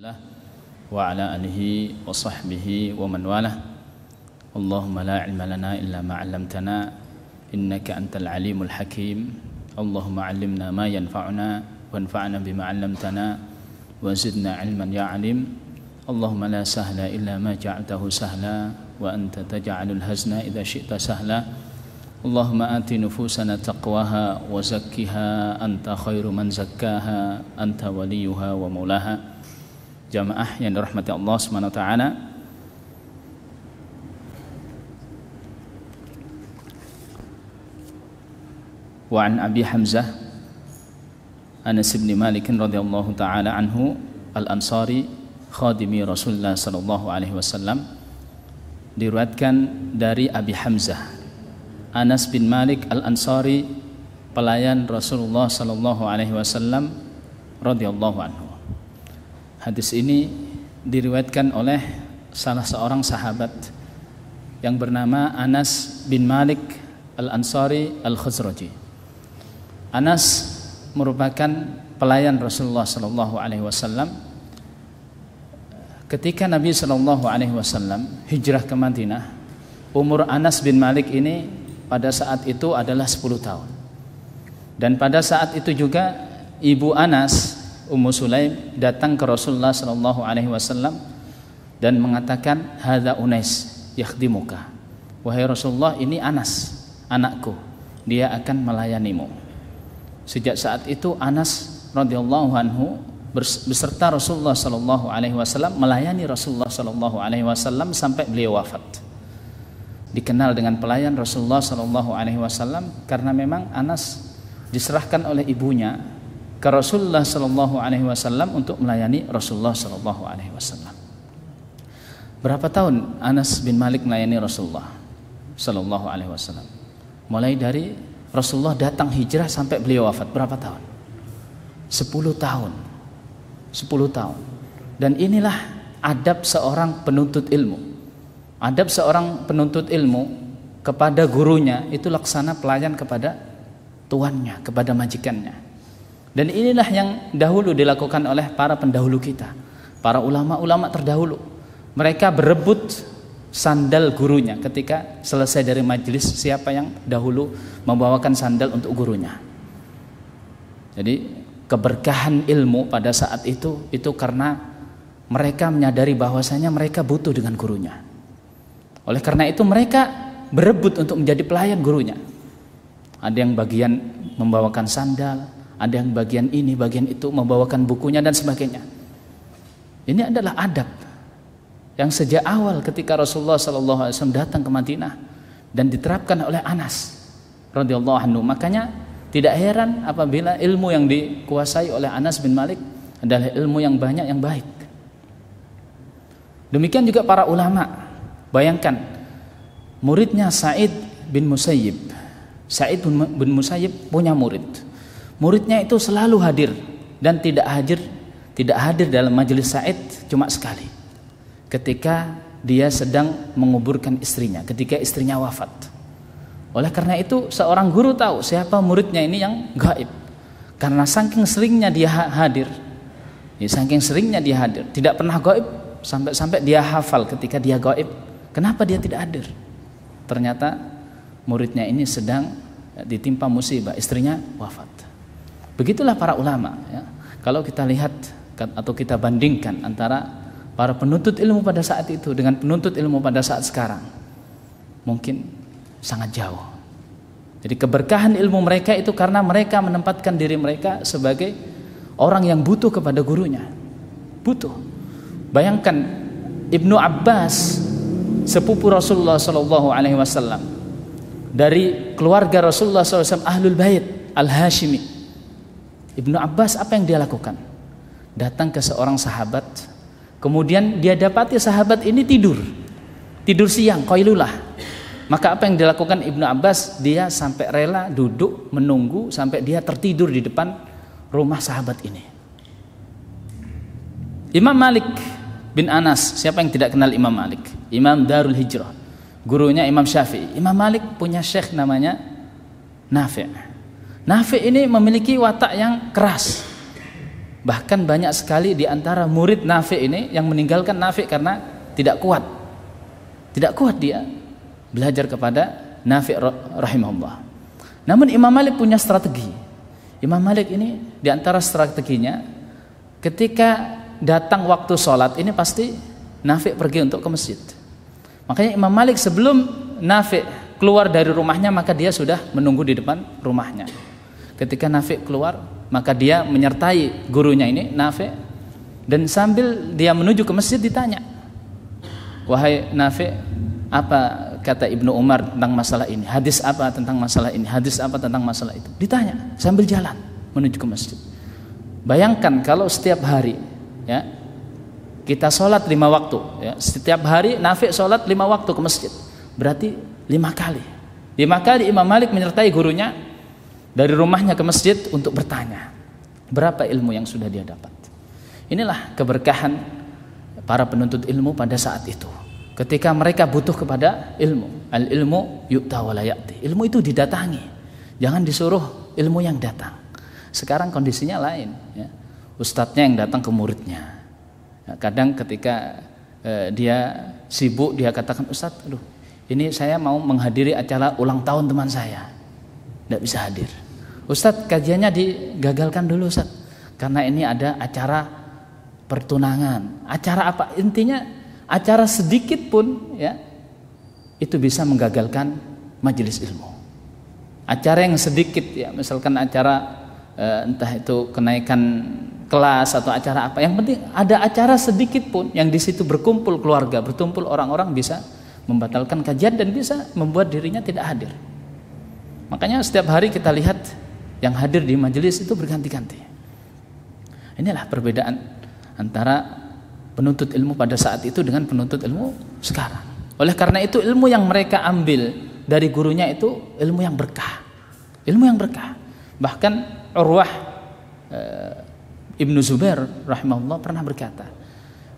الله وعلى آله وصحبه ومن والاه اللهم لا علم لنا إلا ما علمتنا إنك أنت العليم الحكيم اللهم علمنا ما ينفعنا وانفعنا بما علمتنا وزدنا علما يا عليم اللهم لا سهل إلا ما جعلته سهلا وأنت تجعل الهزن إذا شئت سهلا اللهم آت نفوسنا تقواها وزكها أنت خير من زكاها أنت وليها ومولاها jamaah yang dirahmati Allah Subhanahu wa taala. Wa an Abi Hamzah Anas bin Malik radhiyallahu taala anhu Al-Ansari khadimi Rasulullah sallallahu alaihi wasallam diriwayatkan dari Abi Hamzah Anas bin Malik Al-Ansari pelayan Rasulullah sallallahu alaihi wasallam radhiyallahu anhu Hadis ini diriwayatkan oleh salah seorang sahabat yang bernama Anas bin Malik Al-Ansari al khuzroji Anas merupakan pelayan Rasulullah sallallahu alaihi wasallam ketika Nabi sallallahu alaihi wasallam hijrah ke Madinah umur Anas bin Malik ini pada saat itu adalah 10 tahun. Dan pada saat itu juga ibu Anas Ummu Sulaim datang ke Rasulullah sallallahu alaihi wasallam dan mengatakan hadza Unais yakhdimuka. Wahai Rasulullah, ini Anas, anakku. Dia akan melayanimu. Sejak saat itu Anas radhiyallahu anhu beserta Rasulullah sallallahu alaihi wasallam melayani Rasulullah sallallahu alaihi wasallam sampai beliau wafat dikenal dengan pelayan Rasulullah Shallallahu Alaihi Wasallam karena memang Anas diserahkan oleh ibunya ke Rasulullah Shallallahu Alaihi Wasallam untuk melayani Rasulullah Shallallahu Alaihi Wasallam. Berapa tahun Anas bin Malik melayani Rasulullah Shallallahu Alaihi Wasallam? Mulai dari Rasulullah datang hijrah sampai beliau wafat berapa tahun? Sepuluh tahun. sepuluh tahun. Dan inilah adab seorang penuntut ilmu. Adab seorang penuntut ilmu kepada gurunya itu laksana pelayan kepada tuannya, kepada majikannya. Dan inilah yang dahulu dilakukan oleh para pendahulu kita, para ulama-ulama terdahulu. Mereka berebut sandal gurunya ketika selesai dari majelis siapa yang dahulu membawakan sandal untuk gurunya. Jadi keberkahan ilmu pada saat itu itu karena mereka menyadari bahwasanya mereka butuh dengan gurunya. Oleh karena itu mereka berebut untuk menjadi pelayan gurunya. Ada yang bagian membawakan sandal, ada yang bagian ini, bagian itu membawakan bukunya dan sebagainya. Ini adalah adab yang sejak awal ketika Rasulullah SAW datang ke Madinah dan diterapkan oleh Anas radhiyallahu anhu. Makanya tidak heran apabila ilmu yang dikuasai oleh Anas bin Malik adalah ilmu yang banyak yang baik. Demikian juga para ulama. Bayangkan muridnya Said bin Musayyib. Said bin Musayyib punya murid muridnya itu selalu hadir dan tidak hadir tidak hadir dalam majelis Said cuma sekali. Ketika dia sedang menguburkan istrinya, ketika istrinya wafat. Oleh karena itu seorang guru tahu siapa muridnya ini yang gaib. Karena saking seringnya dia hadir, ya, saking seringnya dia hadir, tidak pernah gaib sampai-sampai dia hafal ketika dia gaib. Kenapa dia tidak hadir? Ternyata muridnya ini sedang ditimpa musibah, istrinya wafat. Begitulah para ulama. Ya. Kalau kita lihat kan, atau kita bandingkan antara para penuntut ilmu pada saat itu dengan penuntut ilmu pada saat sekarang, mungkin sangat jauh. Jadi keberkahan ilmu mereka itu karena mereka menempatkan diri mereka sebagai orang yang butuh kepada gurunya. Butuh. Bayangkan Ibnu Abbas sepupu Rasulullah Shallallahu Alaihi Wasallam dari keluarga Rasulullah SAW ahlul bait al Hashimi Ibnu Abbas apa yang dia lakukan? Datang ke seorang sahabat, kemudian dia dapati sahabat ini tidur. Tidur siang, koilulah. Maka apa yang dilakukan Ibnu Abbas? Dia sampai rela duduk menunggu sampai dia tertidur di depan rumah sahabat ini. Imam Malik bin Anas, siapa yang tidak kenal Imam Malik? Imam Darul Hijrah. Gurunya Imam Syafi'i. Imam Malik punya syekh namanya Nafi'. Nafi ini memiliki watak yang keras. Bahkan banyak sekali di antara murid Nafi ini yang meninggalkan Nafi karena tidak kuat. Tidak kuat dia belajar kepada Nafi rahimahullah. Namun Imam Malik punya strategi. Imam Malik ini di antara strateginya ketika datang waktu sholat ini pasti Nafi pergi untuk ke masjid. Makanya Imam Malik sebelum Nafi keluar dari rumahnya maka dia sudah menunggu di depan rumahnya. Ketika Nafi keluar, maka dia menyertai gurunya ini, Nafi. Dan sambil dia menuju ke masjid ditanya, "Wahai Nafi, apa kata Ibnu Umar tentang masalah ini? Hadis apa tentang masalah ini? Hadis apa tentang masalah itu?" Ditanya sambil jalan menuju ke masjid. Bayangkan kalau setiap hari ya kita sholat lima waktu ya. setiap hari Nafi sholat lima waktu ke masjid berarti lima kali lima kali Imam Malik menyertai gurunya dari rumahnya ke masjid untuk bertanya berapa ilmu yang sudah dia dapat. Inilah keberkahan para penuntut ilmu pada saat itu. Ketika mereka butuh kepada ilmu, al ilmu yukta walayati. Ilmu itu didatangi, jangan disuruh ilmu yang datang. Sekarang kondisinya lain, ya. ustadznya yang datang ke muridnya. Ya, kadang ketika eh, dia sibuk dia katakan ustadz, aduh ini saya mau menghadiri acara ulang tahun teman saya tidak bisa hadir. Ustadz kajiannya digagalkan dulu Ustadz karena ini ada acara pertunangan. Acara apa? Intinya acara sedikit pun ya itu bisa menggagalkan majelis ilmu. Acara yang sedikit ya misalkan acara eh, entah itu kenaikan kelas atau acara apa. Yang penting ada acara sedikit pun yang di situ berkumpul keluarga, bertumpul orang-orang bisa membatalkan kajian dan bisa membuat dirinya tidak hadir. Makanya setiap hari kita lihat yang hadir di majelis itu berganti-ganti. Inilah perbedaan antara penuntut ilmu pada saat itu dengan penuntut ilmu sekarang. Oleh karena itu ilmu yang mereka ambil dari gurunya itu ilmu yang berkah. Ilmu yang berkah. Bahkan Urwah e, Ibnu Zubair rahimahullah pernah berkata,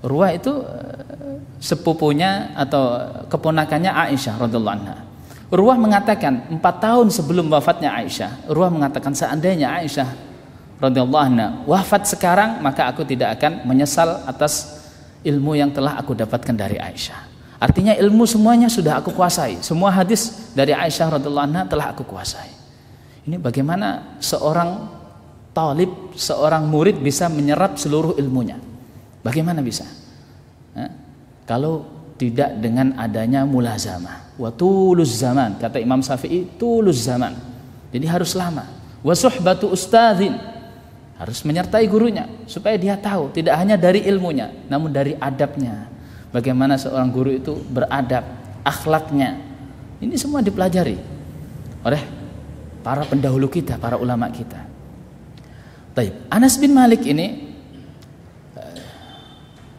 Urwah itu e, sepupunya atau keponakannya Aisyah radhiyallahu anha. Ruah mengatakan empat tahun sebelum wafatnya Aisyah, Ruah mengatakan seandainya Aisyah radhiyallahu anha wafat sekarang maka aku tidak akan menyesal atas ilmu yang telah aku dapatkan dari Aisyah. Artinya ilmu semuanya sudah aku kuasai, semua hadis dari Aisyah radhiyallahu anha telah aku kuasai. Ini bagaimana seorang talib, seorang murid bisa menyerap seluruh ilmunya? Bagaimana bisa? kalau tidak dengan adanya mulazama. wa tuluz zaman kata Imam Syafi'i tuluz zaman jadi harus lama wa suhbatu ustadzin harus menyertai gurunya supaya dia tahu tidak hanya dari ilmunya namun dari adabnya bagaimana seorang guru itu beradab akhlaknya ini semua dipelajari oleh para pendahulu kita para ulama kita Baik, Anas bin Malik ini eh,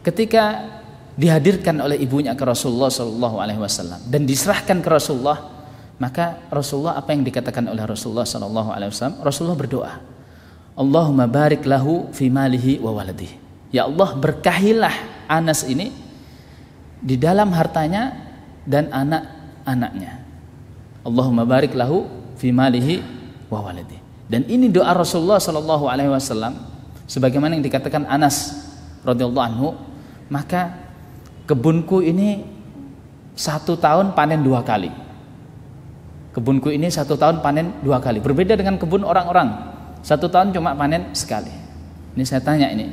ketika dihadirkan oleh ibunya ke Rasulullah Shallallahu Alaihi Wasallam dan diserahkan ke Rasulullah maka Rasulullah apa yang dikatakan oleh Rasulullah Shallallahu Alaihi Wasallam Rasulullah berdoa Allahumma barik lahu fi malihi wa waladi ya Allah berkahilah Anas ini di dalam hartanya dan anak-anaknya Allahumma barik lahu fi malihi wa waladi dan ini doa Rasulullah Shallallahu Alaihi Wasallam sebagaimana yang dikatakan Anas radhiyallahu anhu maka kebunku ini satu tahun panen dua kali. Kebunku ini satu tahun panen dua kali. Berbeda dengan kebun orang-orang. Satu tahun cuma panen sekali. Ini saya tanya ini,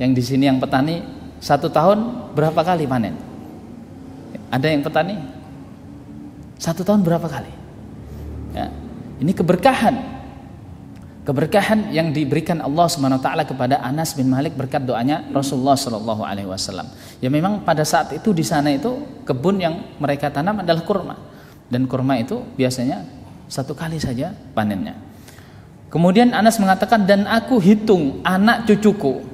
yang di sini yang petani satu tahun berapa kali panen? Ada yang petani? Satu tahun berapa kali? Ya. Ini keberkahan keberkahan yang diberikan Allah Subhanahu taala kepada Anas bin Malik berkat doanya Rasulullah Shallallahu alaihi wasallam. Ya memang pada saat itu di sana itu kebun yang mereka tanam adalah kurma. Dan kurma itu biasanya satu kali saja panennya. Kemudian Anas mengatakan dan aku hitung anak cucuku.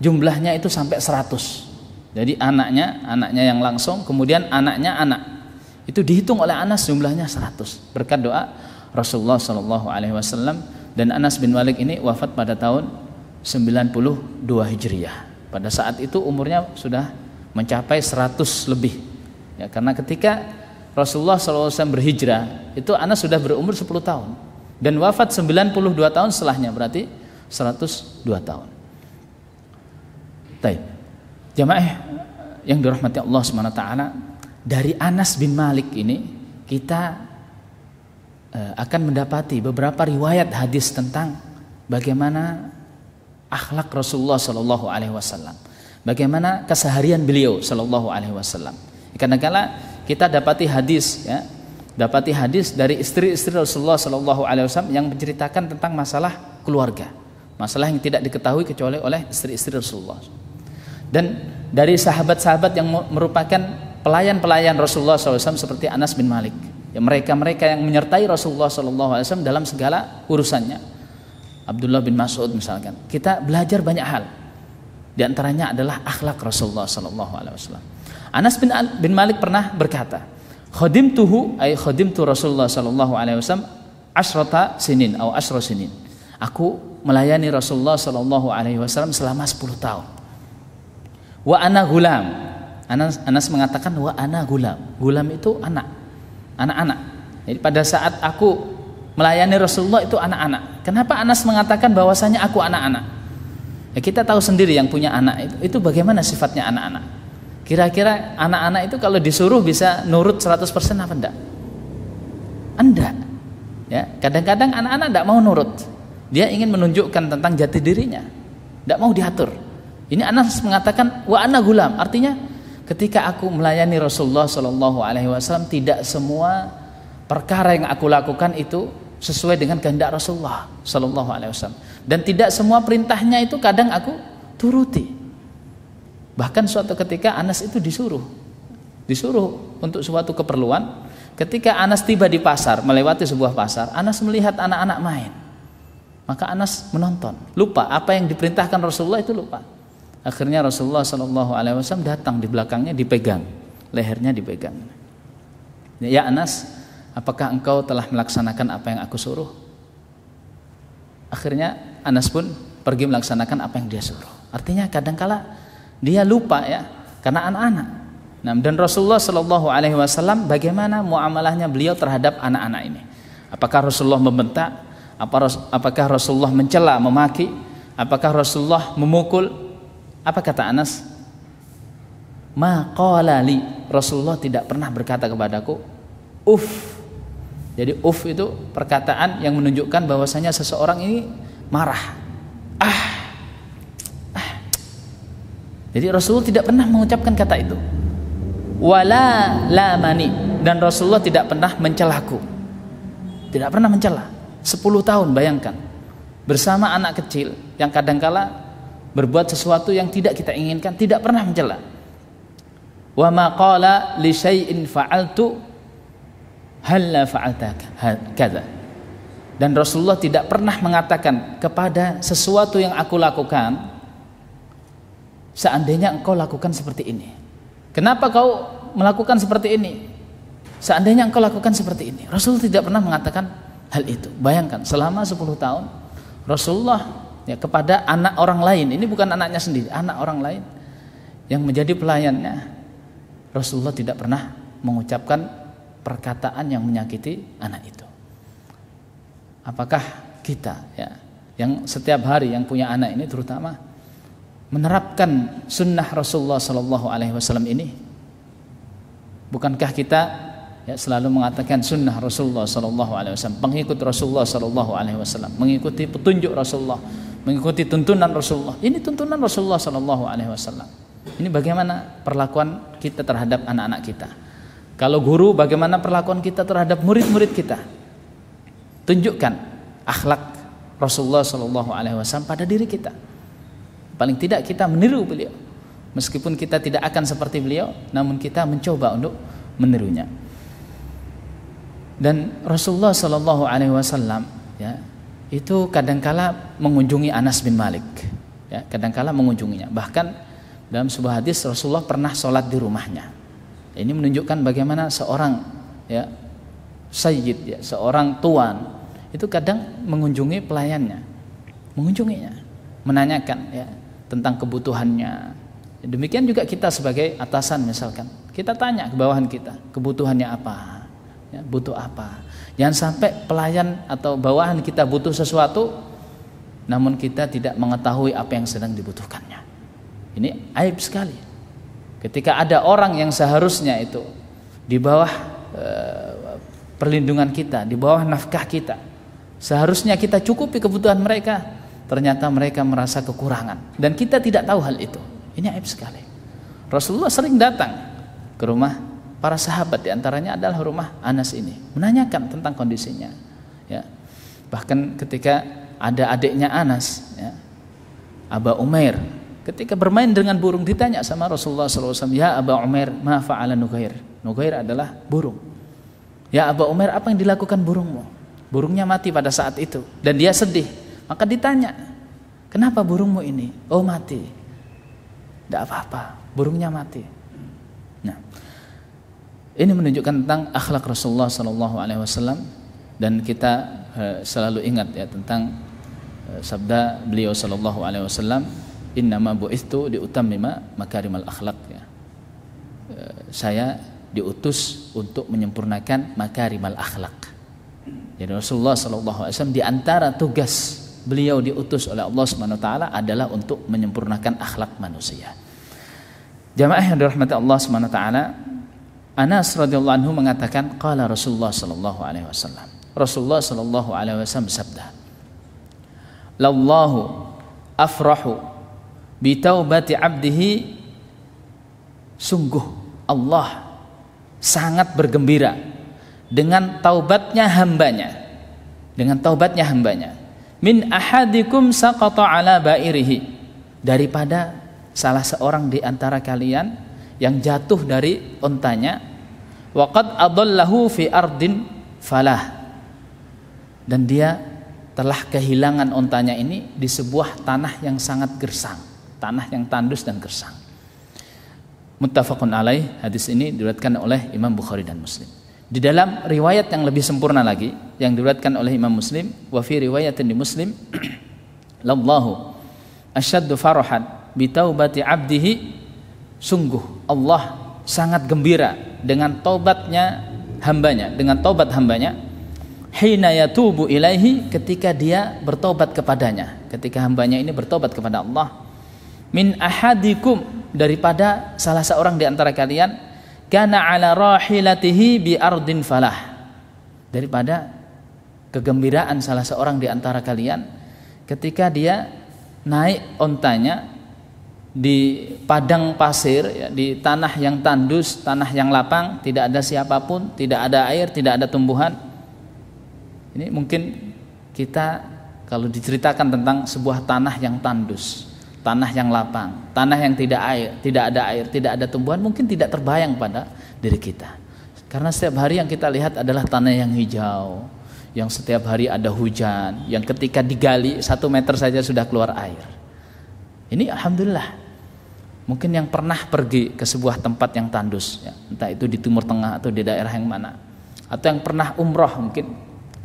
Jumlahnya itu sampai 100. Jadi anaknya, anaknya yang langsung, kemudian anaknya anak. Itu dihitung oleh Anas jumlahnya 100 berkat doa Rasulullah Shallallahu alaihi wasallam dan Anas bin Malik ini wafat pada tahun 92 Hijriah. Pada saat itu umurnya sudah mencapai 100 lebih. Ya, karena ketika Rasulullah SAW berhijrah, itu Anas sudah berumur 10 tahun. Dan wafat 92 tahun setelahnya, berarti 102 tahun. Baik. Jamaah yang dirahmati Allah SWT, dari Anas bin Malik ini, kita Eh, akan mendapati beberapa riwayat hadis tentang bagaimana akhlak Rasulullah Shallallahu Alaihi Wasallam, bagaimana keseharian beliau Shallallahu Alaihi Wasallam. Karena kala kita dapati hadis, ya, dapati hadis dari istri-istri Rasulullah Shallallahu Alaihi Wasallam yang menceritakan tentang masalah keluarga, masalah yang tidak diketahui kecuali oleh istri-istri Rasulullah. Dan dari sahabat-sahabat yang merupakan pelayan-pelayan Rasulullah SAW seperti Anas bin Malik, mereka ya, mereka-mereka yang menyertai Rasulullah SAW dalam segala urusannya. Abdullah bin Mas'ud misalkan. Kita belajar banyak hal. Di antaranya adalah akhlak Rasulullah SAW. Anas bin, Al, bin Malik pernah berkata, "Khadim tuhu ay khadim tu Rasulullah SAW, asrata sinin atau asro sinin." Aku melayani Rasulullah sallallahu alaihi wasallam selama 10 tahun. Wa ana gulam. Anas, Anas mengatakan wa ana gulam. Gulam itu anak anak-anak jadi pada saat aku melayani Rasulullah itu anak-anak kenapa Anas mengatakan bahwasanya aku anak-anak ya, kita tahu sendiri yang punya anak itu, itu bagaimana sifatnya anak-anak kira-kira anak-anak itu kalau disuruh bisa nurut 100% apa enggak enggak ya kadang-kadang anak-anak enggak mau nurut dia ingin menunjukkan tentang jati dirinya tidak mau diatur ini Anas mengatakan wa ana gulam artinya ketika aku melayani Rasulullah Shallallahu Alaihi Wasallam tidak semua perkara yang aku lakukan itu sesuai dengan kehendak Rasulullah Shallallahu Alaihi Wasallam dan tidak semua perintahnya itu kadang aku turuti bahkan suatu ketika Anas itu disuruh disuruh untuk suatu keperluan ketika Anas tiba di pasar melewati sebuah pasar Anas melihat anak-anak main maka Anas menonton lupa apa yang diperintahkan Rasulullah itu lupa Akhirnya Rasulullah Shallallahu Alaihi Wasallam datang di belakangnya dipegang, lehernya dipegang. Ya Anas, apakah engkau telah melaksanakan apa yang aku suruh? Akhirnya Anas pun pergi melaksanakan apa yang dia suruh. Artinya kadangkala dia lupa ya karena anak-anak. Nah, dan Rasulullah Shallallahu Alaihi Wasallam bagaimana muamalahnya beliau terhadap anak-anak ini? Apakah Rasulullah membentak? Apakah Rasulullah mencela, memaki? Apakah Rasulullah memukul? Apa kata Anas? Ma li Rasulullah tidak pernah berkata kepadaku uf. Jadi uf itu perkataan yang menunjukkan bahwasanya seseorang ini marah. Ah. ah. Jadi Rasulullah tidak pernah mengucapkan kata itu. Wala lamani dan Rasulullah tidak pernah mencelaku. Tidak pernah mencela. 10 tahun bayangkan. Bersama anak kecil yang kadangkala berbuat sesuatu yang tidak kita inginkan tidak pernah mencela wa ma qala li syai'in fa'altu la fa'alta kadza dan Rasulullah tidak pernah mengatakan kepada sesuatu yang aku lakukan seandainya engkau lakukan seperti ini kenapa kau melakukan seperti ini seandainya engkau lakukan seperti ini Rasulullah tidak pernah mengatakan hal itu bayangkan selama 10 tahun Rasulullah ya, kepada anak orang lain. Ini bukan anaknya sendiri, anak orang lain yang menjadi pelayannya. Rasulullah tidak pernah mengucapkan perkataan yang menyakiti anak itu. Apakah kita ya yang setiap hari yang punya anak ini terutama menerapkan sunnah Rasulullah Shallallahu Alaihi Wasallam ini? Bukankah kita ya, selalu mengatakan sunnah Rasulullah Shallallahu Alaihi Wasallam, pengikut Rasulullah Shallallahu Alaihi Wasallam, mengikuti petunjuk Rasulullah mengikuti tuntunan Rasulullah. Ini tuntunan Rasulullah Shallallahu Alaihi Wasallam. Ini bagaimana perlakuan kita terhadap anak-anak kita. Kalau guru, bagaimana perlakuan kita terhadap murid-murid kita? Tunjukkan akhlak Rasulullah Shallallahu Alaihi Wasallam pada diri kita. Paling tidak kita meniru beliau. Meskipun kita tidak akan seperti beliau, namun kita mencoba untuk menirunya. Dan Rasulullah Shallallahu Alaihi Wasallam ya, itu kadangkala mengunjungi Anas bin Malik ya kadangkala mengunjunginya bahkan dalam sebuah hadis Rasulullah pernah sholat di rumahnya ini menunjukkan bagaimana seorang ya sayyid ya seorang tuan itu kadang mengunjungi pelayannya mengunjunginya menanyakan ya tentang kebutuhannya demikian juga kita sebagai atasan misalkan kita tanya ke bawahan kita kebutuhannya apa ya, butuh apa Jangan sampai pelayan atau bawahan kita butuh sesuatu namun kita tidak mengetahui apa yang sedang dibutuhkannya. Ini aib sekali. Ketika ada orang yang seharusnya itu di bawah e, perlindungan kita, di bawah nafkah kita, seharusnya kita cukupi kebutuhan mereka, ternyata mereka merasa kekurangan dan kita tidak tahu hal itu. Ini aib sekali. Rasulullah sering datang ke rumah para sahabat diantaranya adalah rumah Anas ini menanyakan tentang kondisinya ya bahkan ketika ada adiknya Anas ya, Aba Umair ketika bermain dengan burung ditanya sama Rasulullah SAW ya Aba Umair ma fa'ala Nugair Nugair adalah burung ya Aba Umair apa yang dilakukan burungmu burungnya mati pada saat itu dan dia sedih maka ditanya kenapa burungmu ini oh mati tidak apa-apa burungnya mati nah ini menunjukkan tentang akhlak Rasulullah Sallallahu Alaihi Wasallam dan kita eh, selalu ingat ya tentang eh, sabda beliau Sallallahu Alaihi Wasallam innama itu diutammima makarimal akhlak ya. Eh, saya diutus untuk menyempurnakan makarimal akhlak. Jadi Rasulullah Sallallahu Alaihi Wasallam diantara tugas beliau diutus oleh Allah Subhanahu Wa Taala adalah untuk menyempurnakan akhlak manusia. Jamaah yang dirahmati Allah Subhanahu Wa Taala, Anas radhiyallahu anhu mengatakan qala Rasulullah sallallahu alaihi wasallam. Rasulullah sallallahu alaihi wasallam sabda. Lallahu afrahu bi taubati abdihi sungguh Allah sangat bergembira dengan taubatnya hambanya dengan taubatnya hambanya min ahadikum saqata ala bairihi daripada salah seorang di antara kalian yang jatuh dari ontanya waqad adallahu fi ardin falah dan dia telah kehilangan ontanya ini di sebuah tanah yang sangat gersang tanah yang tandus dan gersang muttafaqun alaih hadis ini diriwayatkan oleh Imam Bukhari dan Muslim di dalam riwayat yang lebih sempurna lagi yang diriwayatkan oleh Imam Muslim wa fi riwayatin di Muslim lallahu asyaddu farahan bi taubati abdihi sungguh Allah sangat gembira dengan tobatnya hambanya dengan tobat hambanya hina tubuh ilahi ketika dia bertobat kepadanya ketika hambanya ini bertobat kepada Allah min ahadikum daripada salah seorang di antara kalian kana ala rahilatihi bi ardin falah daripada kegembiraan salah seorang di antara kalian ketika dia naik ontanya di padang pasir, ya, di tanah yang tandus, tanah yang lapang, tidak ada siapapun, tidak ada air, tidak ada tumbuhan. Ini mungkin kita kalau diceritakan tentang sebuah tanah yang tandus, tanah yang lapang, tanah yang tidak air, tidak ada air, tidak ada tumbuhan, mungkin tidak terbayang pada diri kita. Karena setiap hari yang kita lihat adalah tanah yang hijau, yang setiap hari ada hujan, yang ketika digali satu meter saja sudah keluar air. Ini alhamdulillah mungkin yang pernah pergi ke sebuah tempat yang tandus ya, entah itu di timur tengah atau di daerah yang mana atau yang pernah umroh mungkin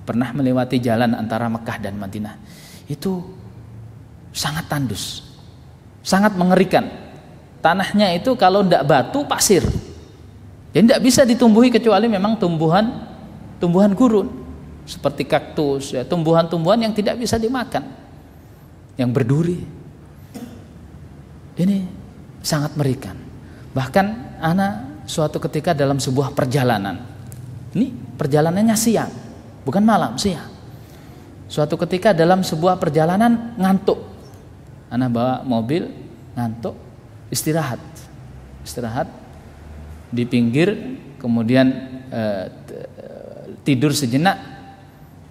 pernah melewati jalan antara Mekah dan Madinah itu sangat tandus sangat mengerikan tanahnya itu kalau tidak batu pasir jadi tidak bisa ditumbuhi kecuali memang tumbuhan tumbuhan gurun seperti kaktus ya, tumbuhan-tumbuhan yang tidak bisa dimakan yang berduri ini sangat merikan. Bahkan anak suatu ketika dalam sebuah perjalanan. Ini perjalanannya siang, bukan malam, siang. Suatu ketika dalam sebuah perjalanan ngantuk. Anak bawa mobil, ngantuk, istirahat. Istirahat di pinggir, kemudian eh, tidur sejenak.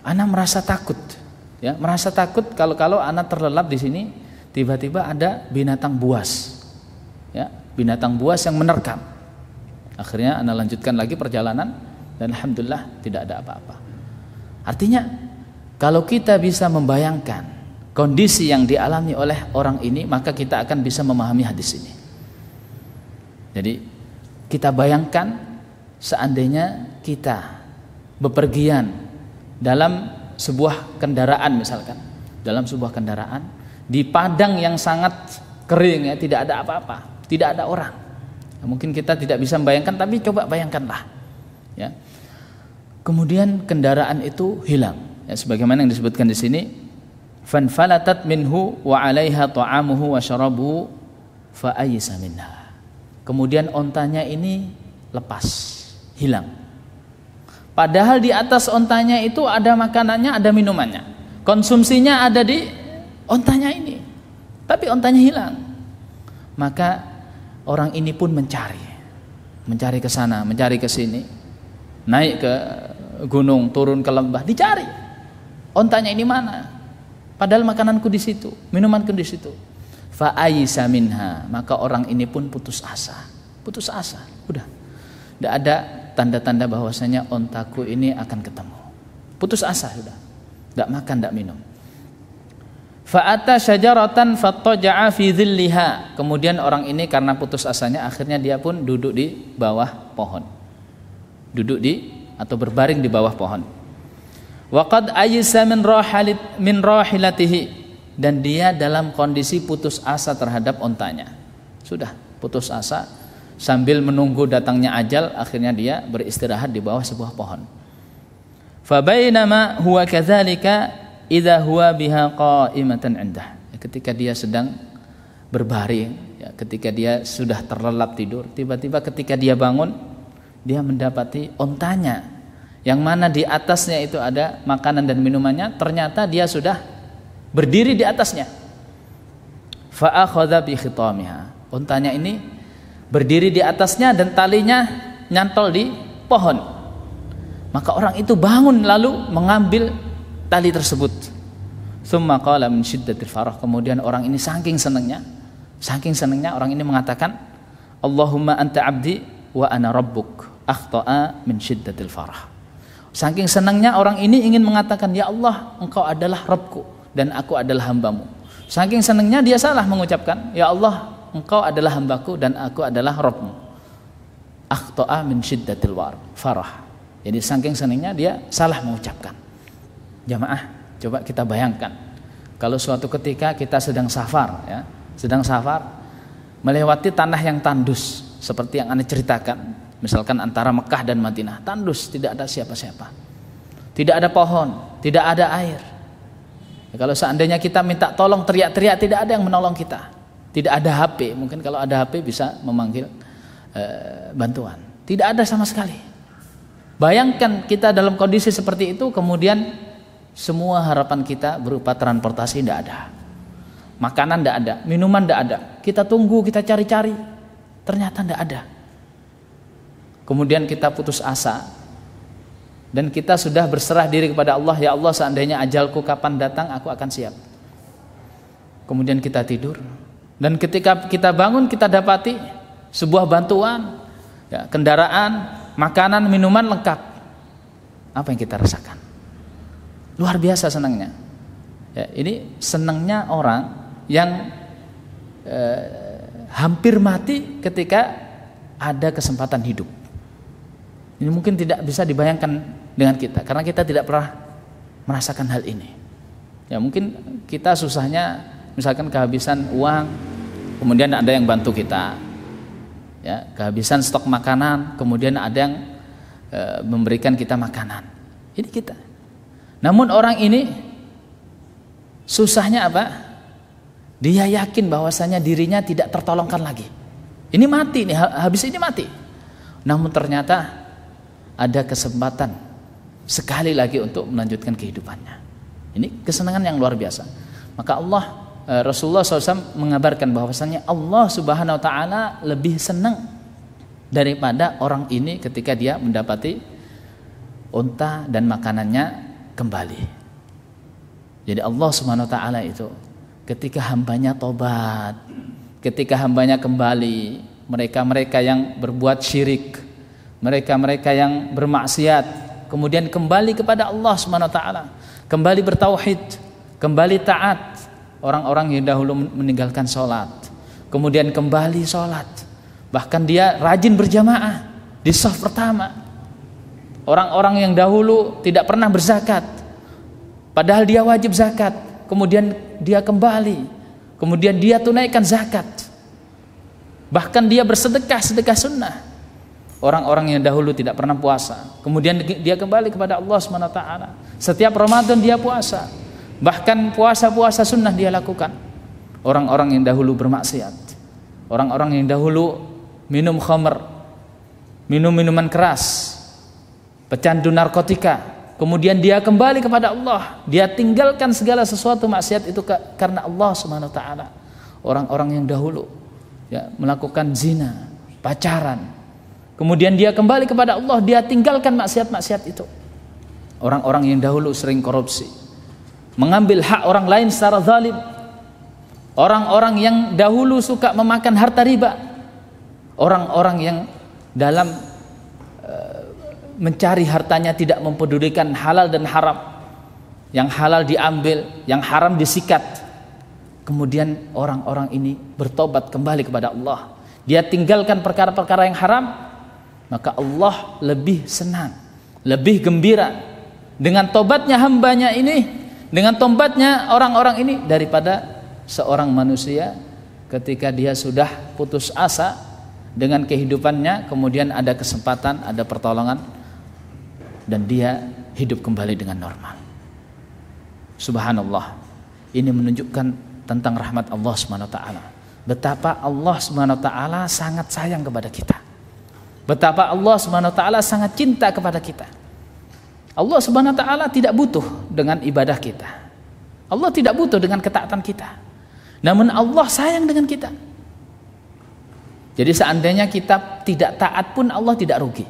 Anak merasa takut. Ya, merasa takut kalau-kalau anak terlelap di sini, tiba-tiba ada binatang buas ya, binatang buas yang menerkam. Akhirnya anda lanjutkan lagi perjalanan dan alhamdulillah tidak ada apa-apa. Artinya kalau kita bisa membayangkan kondisi yang dialami oleh orang ini maka kita akan bisa memahami hadis ini. Jadi kita bayangkan seandainya kita bepergian dalam sebuah kendaraan misalkan, dalam sebuah kendaraan di padang yang sangat kering ya, tidak ada apa-apa tidak ada orang. Nah, mungkin kita tidak bisa membayangkan, tapi coba bayangkanlah. Ya. Kemudian kendaraan itu hilang. Ya, sebagaimana yang disebutkan di sini, fanfalatat minhu wa 'alaiha ta'amuhu wa syarabu fa minha. Kemudian ontanya ini lepas, hilang. Padahal di atas ontanya itu ada makanannya, ada minumannya. Konsumsinya ada di ontanya ini. Tapi ontanya hilang. Maka orang ini pun mencari. Mencari ke sana, mencari ke sini. Naik ke gunung, turun ke lembah, dicari. Ontanya ini mana? Padahal makananku di situ, minumanku di situ. fa minha, maka orang ini pun putus asa. Putus asa, udah. Tidak ada tanda-tanda bahwasanya ontaku ini akan ketemu. Putus asa sudah. Tidak makan, tidak minum. Fa'ata syajaratan fattaja'a fi dhilliha. Kemudian orang ini karena putus asanya akhirnya dia pun duduk di bawah pohon. Duduk di atau berbaring di bawah pohon. Waqad ayisa min rahilat min rahilatihi dan dia dalam kondisi putus asa terhadap ontanya. Sudah putus asa sambil menunggu datangnya ajal akhirnya dia beristirahat di bawah sebuah pohon. Fabainama huwa kadzalika idza huwa biha qa'imatan indah ya, ketika dia sedang berbaring ya, ketika dia sudah terlelap tidur tiba-tiba ketika dia bangun dia mendapati ontanya yang mana di atasnya itu ada makanan dan minumannya ternyata dia sudah berdiri di atasnya fa akhadha bi ontanya ini berdiri di atasnya dan talinya nyantol di pohon maka orang itu bangun lalu mengambil tali tersebut. semua qala min syiddatil Kemudian orang ini saking senangnya, saking senangnya orang ini mengatakan, Allahumma anta abdi wa ana rabbuk. Akhta'a min syiddatil farah. Saking senangnya orang ini ingin mengatakan, Ya Allah, engkau adalah Rabbku dan aku adalah hambamu. Saking senangnya dia salah mengucapkan, Ya Allah, engkau adalah hambaku dan aku adalah Rabbmu. Akhta'a min syiddatil farah. Jadi saking senangnya dia salah mengucapkan. Jamaah, coba kita bayangkan kalau suatu ketika kita sedang safar ya, sedang safar melewati tanah yang tandus seperti yang Anda ceritakan, misalkan antara Mekah dan Madinah, tandus tidak ada siapa-siapa. Tidak ada pohon, tidak ada air. Ya, kalau seandainya kita minta tolong teriak-teriak tidak ada yang menolong kita. Tidak ada HP, mungkin kalau ada HP bisa memanggil eh, bantuan. Tidak ada sama sekali. Bayangkan kita dalam kondisi seperti itu kemudian semua harapan kita berupa transportasi tidak ada. Makanan tidak ada, minuman tidak ada. Kita tunggu, kita cari-cari. Ternyata tidak ada. Kemudian kita putus asa. Dan kita sudah berserah diri kepada Allah. Ya Allah seandainya ajalku kapan datang aku akan siap. Kemudian kita tidur. Dan ketika kita bangun kita dapati sebuah bantuan. Ya, kendaraan, makanan, minuman lengkap. Apa yang kita rasakan? Luar biasa senangnya. Ya, ini senangnya orang yang eh, hampir mati ketika ada kesempatan hidup. Ini mungkin tidak bisa dibayangkan dengan kita karena kita tidak pernah merasakan hal ini. Ya mungkin kita susahnya misalkan kehabisan uang, kemudian ada yang bantu kita. Ya, kehabisan stok makanan, kemudian ada yang e, memberikan kita makanan. Ini kita. Namun orang ini susahnya apa? Dia yakin bahwasanya dirinya tidak tertolongkan lagi. Ini mati nih, habis ini mati. Namun ternyata ada kesempatan sekali lagi untuk melanjutkan kehidupannya. Ini kesenangan yang luar biasa. Maka Allah eh, Rasulullah SAW mengabarkan bahwasannya Allah Subhanahu Wa Taala lebih senang daripada orang ini ketika dia mendapati unta dan makanannya kembali. Jadi Allah Subhanahu wa taala itu ketika hambanya tobat, ketika hambanya kembali, mereka-mereka yang berbuat syirik, mereka-mereka yang bermaksiat, kemudian kembali kepada Allah Subhanahu wa taala, kembali bertauhid, kembali taat, orang-orang yang dahulu meninggalkan solat, kemudian kembali solat, bahkan dia rajin berjamaah di saf pertama, Orang-orang yang dahulu tidak pernah berzakat, padahal dia wajib zakat, kemudian dia kembali, kemudian dia tunaikan zakat. Bahkan dia bersedekah, sedekah sunnah. Orang-orang yang dahulu tidak pernah puasa, kemudian dia kembali kepada Allah SWT. Setiap Ramadan dia puasa, bahkan puasa-puasa sunnah dia lakukan. Orang-orang yang dahulu bermaksiat, orang-orang yang dahulu minum khamer, minum minuman keras, pecandu narkotika, kemudian dia kembali kepada Allah, dia tinggalkan segala sesuatu maksiat itu karena Allah Subhanahu wa taala. Orang-orang yang dahulu ya melakukan zina, pacaran. Kemudian dia kembali kepada Allah, dia tinggalkan maksiat-maksiat itu. Orang-orang yang dahulu sering korupsi, mengambil hak orang lain secara zalim. Orang-orang yang dahulu suka memakan harta riba. Orang-orang yang dalam mencari hartanya tidak mempedulikan halal dan haram. Yang halal diambil, yang haram disikat. Kemudian orang-orang ini bertobat kembali kepada Allah. Dia tinggalkan perkara-perkara yang haram, maka Allah lebih senang, lebih gembira dengan tobatnya hambanya ini, dengan tobatnya orang-orang ini daripada seorang manusia ketika dia sudah putus asa dengan kehidupannya kemudian ada kesempatan ada pertolongan dan dia hidup kembali dengan normal. Subhanallah. Ini menunjukkan tentang rahmat Allah Subhanahu wa taala. Betapa Allah Subhanahu wa taala sangat sayang kepada kita. Betapa Allah Subhanahu wa taala sangat cinta kepada kita. Allah Subhanahu wa taala tidak butuh dengan ibadah kita. Allah tidak butuh dengan ketaatan kita. Namun Allah sayang dengan kita. Jadi seandainya kita tidak taat pun Allah tidak rugi.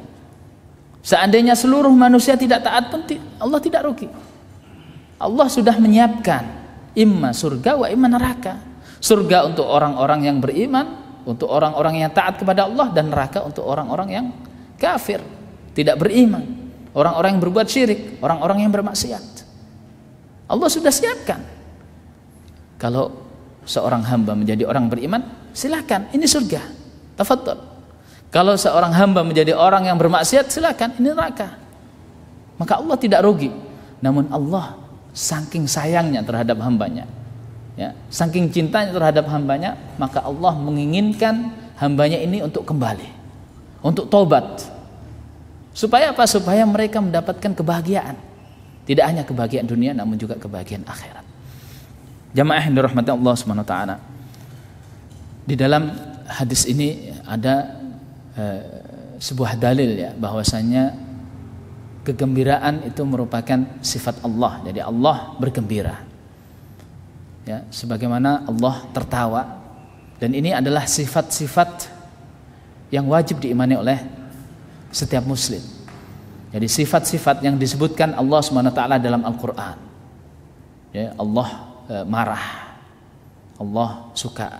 Seandainya seluruh manusia tidak taat pun Allah tidak rugi. Allah sudah menyiapkan imma surga wa imma neraka. Surga untuk orang-orang yang beriman, untuk orang-orang yang taat kepada Allah dan neraka untuk orang-orang yang kafir, tidak beriman, orang-orang yang berbuat syirik, orang-orang yang bermaksiat. Allah sudah siapkan. Kalau seorang hamba menjadi orang beriman, silakan, ini surga. Tafadhol. Kalau seorang hamba menjadi orang yang bermaksiat, silakan ini neraka. Maka Allah tidak rugi. Namun Allah saking sayangnya terhadap hambanya, ya, saking cintanya terhadap hambanya, maka Allah menginginkan hambanya ini untuk kembali, untuk tobat. Supaya apa? Supaya mereka mendapatkan kebahagiaan. Tidak hanya kebahagiaan dunia, namun juga kebahagiaan akhirat. Jamaah yang dirahmati Allah Subhanahu Di dalam hadis ini ada Eh, sebuah dalil ya bahwasanya kegembiraan itu merupakan sifat Allah. Jadi Allah bergembira. Ya, sebagaimana Allah tertawa dan ini adalah sifat-sifat yang wajib diimani oleh setiap muslim. Jadi sifat-sifat yang disebutkan Allah SWT dalam Al-Quran. Ya, Allah e, marah, Allah suka,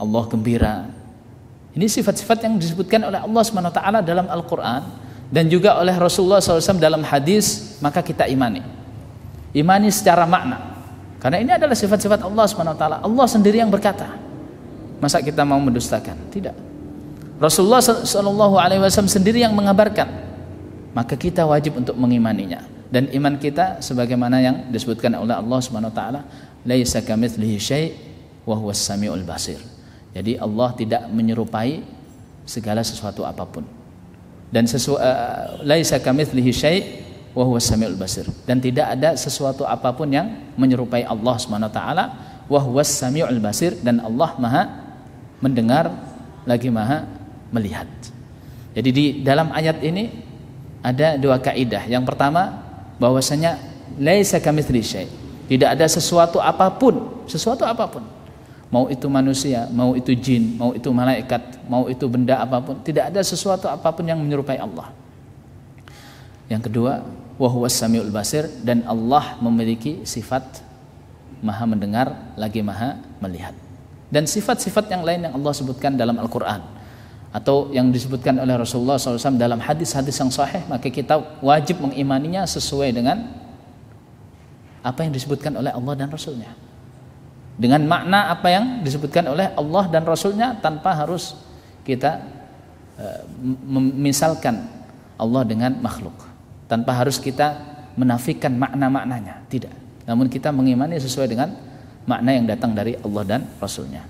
Allah gembira, ini sifat-sifat yang disebutkan oleh Allah Subhanahu wa taala dalam Al-Qur'an dan juga oleh Rasulullah SAW dalam hadis, maka kita imani. Imani secara makna. Karena ini adalah sifat-sifat Allah Subhanahu wa taala. Allah sendiri yang berkata. Masa kita mau mendustakan? Tidak. Rasulullah Shallallahu Alaihi Wasallam sendiri yang mengabarkan, maka kita wajib untuk mengimaninya. Dan iman kita sebagaimana yang disebutkan oleh Allah Subhanahu Wa Taala, laisa kamitslihi syai' wa huwas samiul basir. Jadi Allah tidak menyerupai segala sesuatu apapun. Dan sesuai eh, laisa kamitslihi syai' wa huwa samiul basir. Dan tidak ada sesuatu apapun yang menyerupai Allah Subhanahu wa taala wa huwa samiul basir dan Allah Maha mendengar lagi Maha melihat. Jadi di dalam ayat ini ada dua kaidah. Yang pertama bahwasanya laisa kamitslihi syai'. Tidak ada sesuatu apapun, sesuatu apapun mau itu manusia, mau itu jin, mau itu malaikat, mau itu benda apapun, tidak ada sesuatu apapun yang menyerupai Allah. Yang kedua, wahwas samiul basir dan Allah memiliki sifat maha mendengar lagi maha melihat. Dan sifat-sifat yang lain yang Allah sebutkan dalam Al-Qur'an atau yang disebutkan oleh Rasulullah SAW dalam hadis-hadis yang sahih maka kita wajib mengimaninya sesuai dengan apa yang disebutkan oleh Allah dan Rasulnya. nya dengan makna apa yang disebutkan oleh Allah dan Rasulnya tanpa harus kita e, memisalkan Allah dengan makhluk tanpa harus kita menafikan makna-maknanya tidak namun kita mengimani sesuai dengan makna yang datang dari Allah dan Rasulnya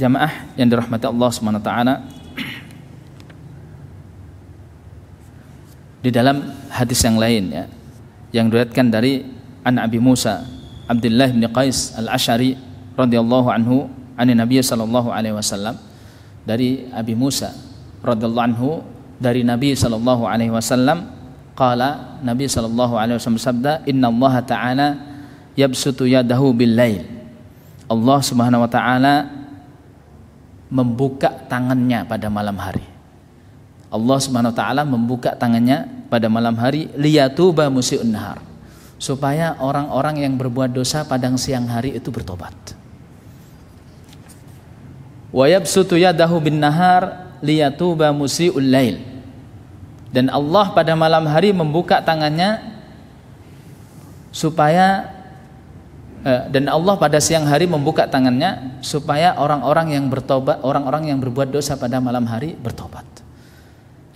jamaah yang dirahmati Allah subhanahu ta'ala di dalam hadis yang lain ya yang diriwayatkan dari an Abi Musa Abdullah bin Qais al-Ash'ari radhiyallahu anhu an Nabi sallallahu alaihi wasallam dari Abi Musa radhiyallahu anhu dari Nabi sallallahu alaihi wasallam qala Nabi sallallahu alaihi wasallam sabda inna Allah ta'ala yabsutu yadahu bil lail Allah Subhanahu wa taala membuka tangannya pada malam hari Allah Subhanahu wa taala membuka tangannya pada malam hari liyatuba musyi'un nahar supaya orang-orang yang berbuat dosa padang siang hari itu bertobat. Wayabsutu yadahu bin nahar liyatuba musiul lail. Dan Allah pada malam hari membuka tangannya supaya eh, dan Allah pada siang hari membuka tangannya supaya orang-orang yang bertobat, orang-orang yang berbuat dosa pada malam hari bertobat.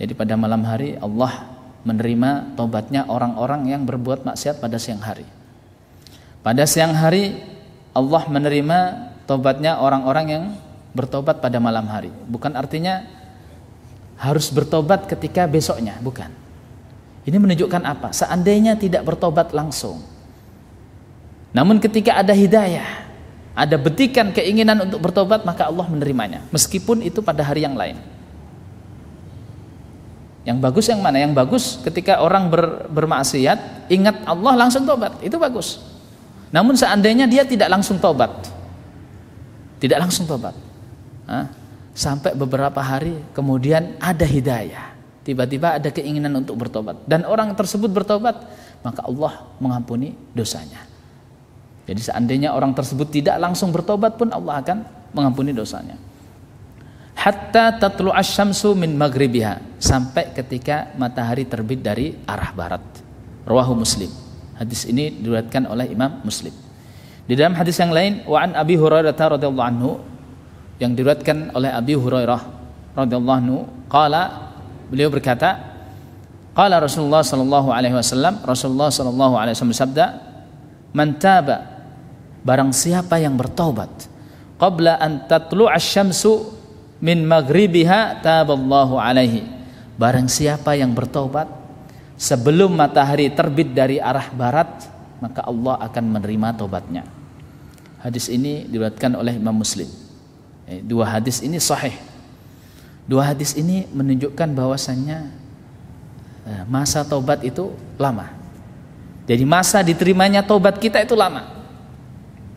Jadi pada malam hari Allah menerima tobatnya orang-orang yang berbuat maksiat pada siang hari. Pada siang hari Allah menerima tobatnya orang-orang yang bertobat pada malam hari. Bukan artinya harus bertobat ketika besoknya, bukan. Ini menunjukkan apa? Seandainya tidak bertobat langsung. Namun ketika ada hidayah, ada betikan keinginan untuk bertobat, maka Allah menerimanya. Meskipun itu pada hari yang lain. Yang bagus yang mana? Yang bagus ketika orang ber, bermaksiat, ingat Allah langsung tobat, itu bagus. Namun seandainya dia tidak langsung tobat, tidak langsung tobat, Hah? sampai beberapa hari kemudian ada hidayah, tiba-tiba ada keinginan untuk bertobat dan orang tersebut bertobat, maka Allah mengampuni dosanya. Jadi seandainya orang tersebut tidak langsung bertobat pun Allah akan mengampuni dosanya. Hatta tatlu asyamsu min maghribiha sampai ketika matahari terbit dari arah barat. Rawahu Muslim. Hadis ini diriwayatkan oleh Imam Muslim. Di dalam hadis yang lain wa an Abi Hurairah radhiyallahu anhu yang diriwayatkan oleh Abi Hurairah radhiyallahu anhu qala beliau berkata qala Rasulullah sallallahu alaihi wasallam Rasulullah sallallahu alaihi wasallam sabda man taba barang siapa yang bertobat, qabla an tatlu'a asy-syamsu min maghribiha taballahu alaihi Barang siapa yang bertobat sebelum matahari terbit dari arah barat, maka Allah akan menerima tobatnya. Hadis ini diriwayatkan oleh Imam Muslim. Eh, dua hadis ini sahih. Dua hadis ini menunjukkan bahwasannya eh, masa tobat itu lama. Jadi masa diterimanya tobat kita itu lama.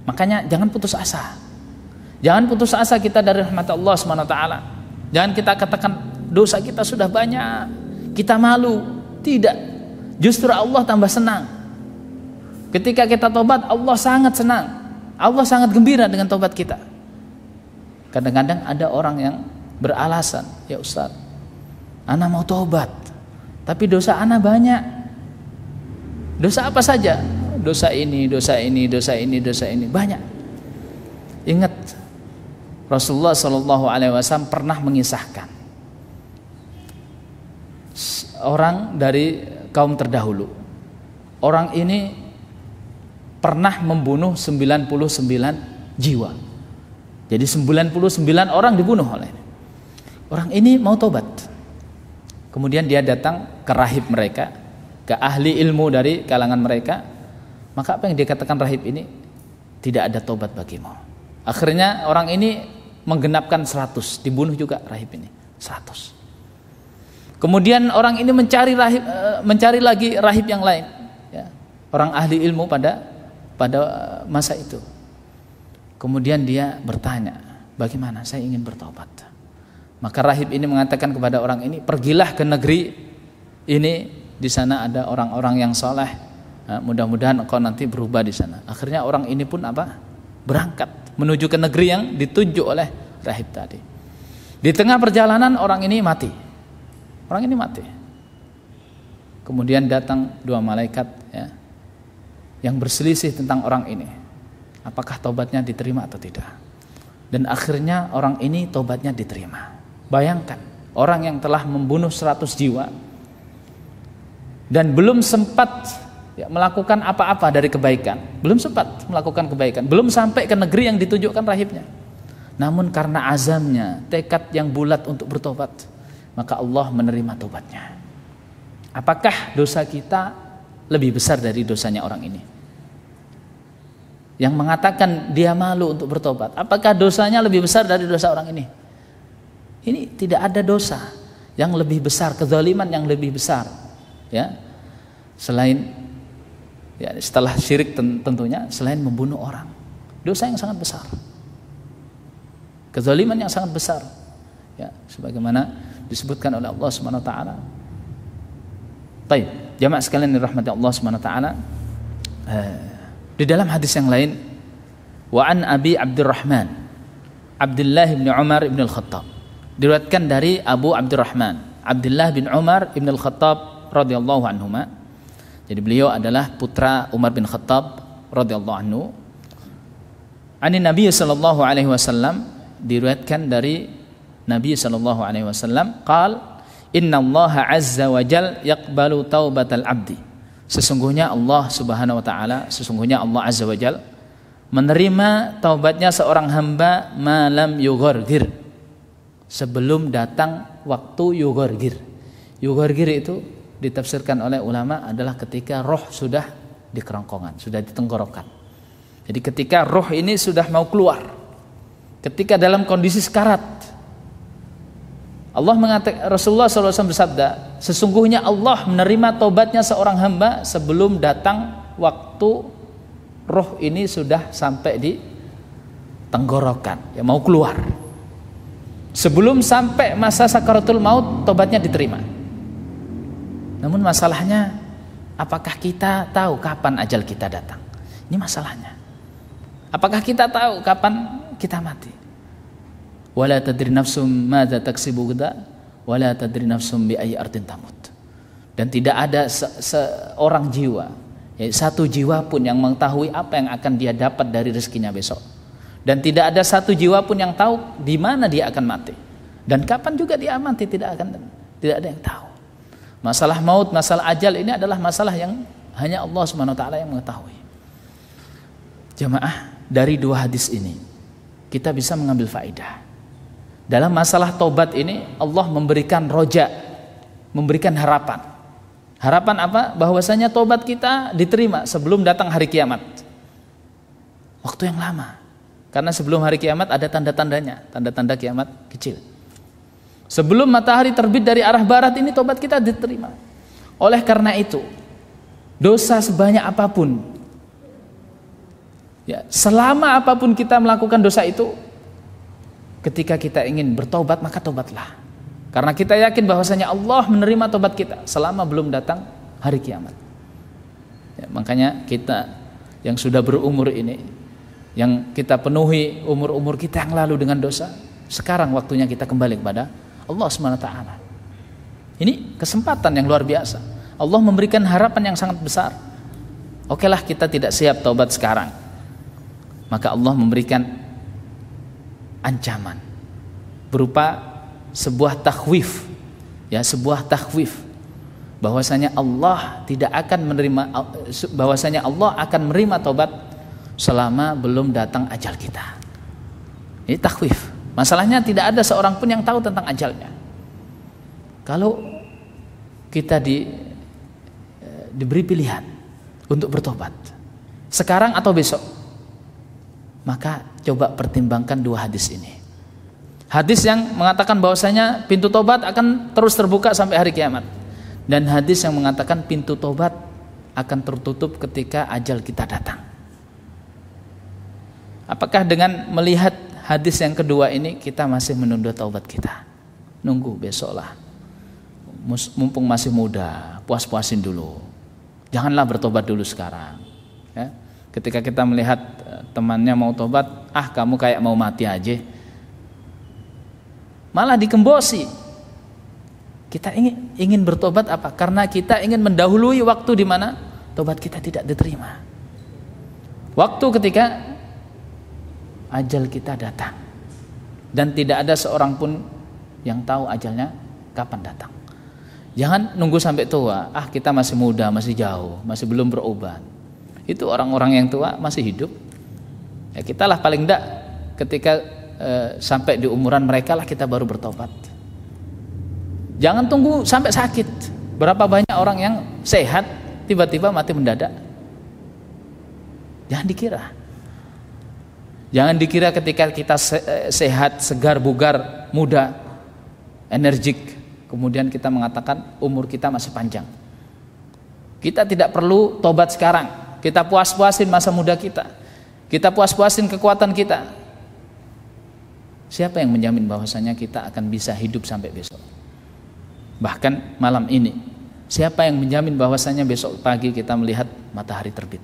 Makanya jangan putus asa. Jangan putus asa kita dari rahmat Allah SWT. Jangan kita katakan dosa kita sudah banyak, kita malu. Tidak. Justru Allah tambah senang. Ketika kita tobat, Allah sangat senang. Allah sangat gembira dengan tobat kita. Kadang-kadang ada orang yang beralasan, ya Ustaz, Anak mau tobat, tapi dosa Anak banyak. Dosa apa saja? Dosa ini, dosa ini, dosa ini, dosa ini banyak. Ingat Rasulullah Shallallahu Alaihi Wasallam pernah mengisahkan orang dari kaum terdahulu. Orang ini pernah membunuh 99 jiwa. Jadi 99 orang dibunuh oleh ini. Orang ini mau tobat. Kemudian dia datang ke rahib mereka, ke ahli ilmu dari kalangan mereka. Maka apa yang dikatakan rahib ini? Tidak ada tobat bagimu. Akhirnya orang ini menggenapkan 100, dibunuh juga rahib ini. 100. Kemudian orang ini mencari rahib, eh, mencari lagi rahib yang lain, ya. orang ahli ilmu pada pada eh, masa itu. Kemudian dia bertanya, bagaimana saya ingin bertobat? Maka rahib ini mengatakan kepada orang ini, pergilah ke negeri ini, di sana ada orang-orang yang soleh. Eh, mudah-mudahan kau nanti berubah di sana. Akhirnya orang ini pun apa? Berangkat menuju ke negeri yang dituju oleh rahib tadi. Di tengah perjalanan orang ini mati Orang ini mati. Kemudian datang dua malaikat ya, yang berselisih tentang orang ini. Apakah tobatnya diterima atau tidak? Dan akhirnya orang ini tobatnya diterima. Bayangkan, orang yang telah membunuh 100 jiwa dan belum sempat ya, melakukan apa-apa dari kebaikan, belum sempat melakukan kebaikan, belum sampai ke negeri yang ditunjukkan rahibnya. Namun karena azamnya, tekad yang bulat untuk bertobat, maka Allah menerima tobatnya. Apakah dosa kita lebih besar dari dosanya orang ini? Yang mengatakan dia malu untuk bertobat, apakah dosanya lebih besar dari dosa orang ini? Ini tidak ada dosa yang lebih besar, kezaliman yang lebih besar. Ya. Selain ya setelah syirik tentunya selain membunuh orang. Dosa yang sangat besar. Kezaliman yang sangat besar. Ya, sebagaimana disebutkan oleh Allah Subhanahu wa taala. Baik, jamaah sekalian dirahmati Allah Subhanahu wa taala. Eh, di dalam hadis yang lain wa an Abi Abdurrahman Abdullah bin Umar bin Al-Khattab. Diriwayatkan dari Abu Abdurrahman Abdullah bin Umar bin Al-Khattab radhiyallahu anhuma. Jadi beliau adalah putra Umar bin Khattab radhiyallahu anhu. Ani Nabi sallallahu alaihi wasallam diriwayatkan dari Nabi sallallahu alaihi wasallam qal Inna Allah azza wa jal yakbalu taubatal abdi. Sesungguhnya Allah subhanahu wa ta'ala, sesungguhnya Allah azza wa jal menerima taubatnya seorang hamba malam yugorgir. Sebelum datang waktu yugorgir. Yugorgir itu ditafsirkan oleh ulama adalah ketika roh sudah di kerongkongan, sudah ditenggorokan. Jadi ketika roh ini sudah mau keluar. Ketika dalam kondisi sekarat, Allah mengatakan Rasulullah SAW bersabda, sesungguhnya Allah menerima tobatnya seorang hamba sebelum datang waktu roh ini sudah sampai di tenggorokan, ya mau keluar. Sebelum sampai masa sakaratul maut, tobatnya diterima. Namun masalahnya, apakah kita tahu kapan ajal kita datang? Ini masalahnya. Apakah kita tahu kapan kita mati? wala tadri nafsum madza taksibu gada wala tadri nafsum bi ayyi ardin tamut dan tidak ada se seorang jiwa ya, satu jiwa pun yang mengetahui apa yang akan dia dapat dari rezekinya besok dan tidak ada satu jiwa pun yang tahu di mana dia akan mati dan kapan juga dia mati tidak akan tidak ada yang tahu masalah maut masalah ajal ini adalah masalah yang hanya Allah Subhanahu wa taala yang mengetahui Jemaah dari dua hadis ini kita bisa mengambil faedah dalam masalah tobat ini Allah memberikan rojak, memberikan harapan. Harapan apa? Bahwasanya tobat kita diterima sebelum datang hari kiamat. Waktu yang lama. Karena sebelum hari kiamat ada tanda-tandanya, tanda-tanda kiamat kecil. Sebelum matahari terbit dari arah barat ini tobat kita diterima. Oleh karena itu, dosa sebanyak apapun ya, selama apapun kita melakukan dosa itu ketika kita ingin bertobat maka tobatlah. Karena kita yakin bahwasanya Allah menerima tobat kita selama belum datang hari kiamat. Ya, makanya kita yang sudah berumur ini, yang kita penuhi umur-umur kita yang lalu dengan dosa, sekarang waktunya kita kembali kepada Allah SWT. Ini kesempatan yang luar biasa. Allah memberikan harapan yang sangat besar. oke lah kita tidak siap taubat sekarang. Maka Allah memberikan ancaman berupa sebuah takhwif ya sebuah takhwif bahwasanya Allah tidak akan menerima eh, bahwasanya Allah akan menerima tobat selama belum datang ajal kita ini takhwif masalahnya tidak ada seorang pun yang tahu tentang ajalnya kalau kita di eh, diberi pilihan untuk bertobat sekarang atau besok maka coba pertimbangkan dua hadis ini. Hadis yang mengatakan bahwasanya pintu tobat akan terus terbuka sampai hari kiamat. Dan hadis yang mengatakan pintu tobat akan tertutup ketika ajal kita datang. Apakah dengan melihat hadis yang kedua ini kita masih menunda taubat kita? Nunggu besoklah. Mumpung masih muda, puas-puasin dulu. Janganlah bertobat dulu sekarang ketika kita melihat eh, temannya mau tobat ah kamu kayak mau mati aja malah dikembosi kita ingin ingin bertobat apa karena kita ingin mendahului waktu di mana tobat kita tidak diterima waktu ketika ajal kita datang dan tidak ada seorang pun yang tahu ajalnya kapan datang jangan nunggu sampai tua ah kita masih muda masih jauh masih belum berobat itu orang-orang yang tua masih hidup ya kita lah paling tidak ketika e, sampai di umuran mereka lah kita baru bertobat jangan tunggu sampai sakit berapa banyak orang yang sehat tiba-tiba mati mendadak jangan dikira jangan dikira ketika kita se eh, sehat segar bugar muda energik kemudian kita mengatakan umur kita masih panjang kita tidak perlu tobat sekarang kita puas-puasin masa muda kita. Kita puas-puasin kekuatan kita. Siapa yang menjamin bahwasanya kita akan bisa hidup sampai besok? Bahkan malam ini. Siapa yang menjamin bahwasanya besok pagi kita melihat matahari terbit?